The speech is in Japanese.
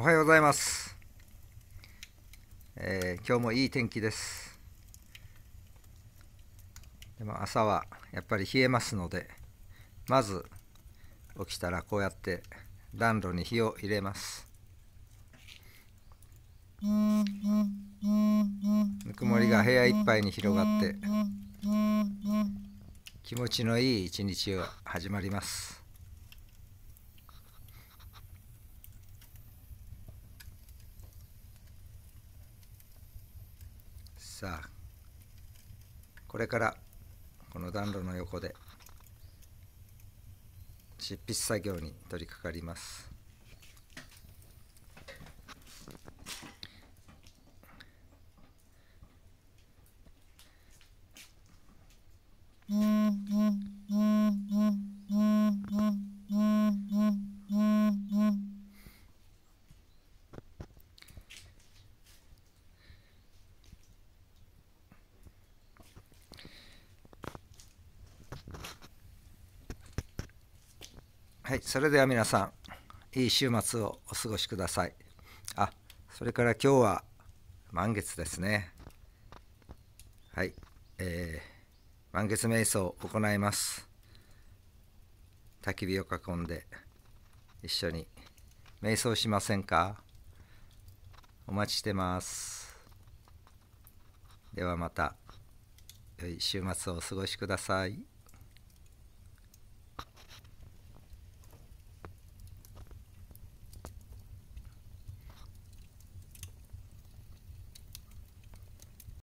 おはようございます、えー、今日もいい天気ですでも朝はやっぱり冷えますのでまず起きたらこうやって暖炉に火を入れますぬくもりが部屋いっぱいに広がって気持ちのいい一日を始まります。さあこれからこの暖炉の横で執筆作業に取り掛かります。はい、それでは皆さん、いい週末をお過ごしください。あ、それから今日は満月ですね。はい、えー、満月瞑想を行います。焚き火を囲んで一緒に瞑想しませんかお待ちしてます。ではまた、良い週末をお過ごしください。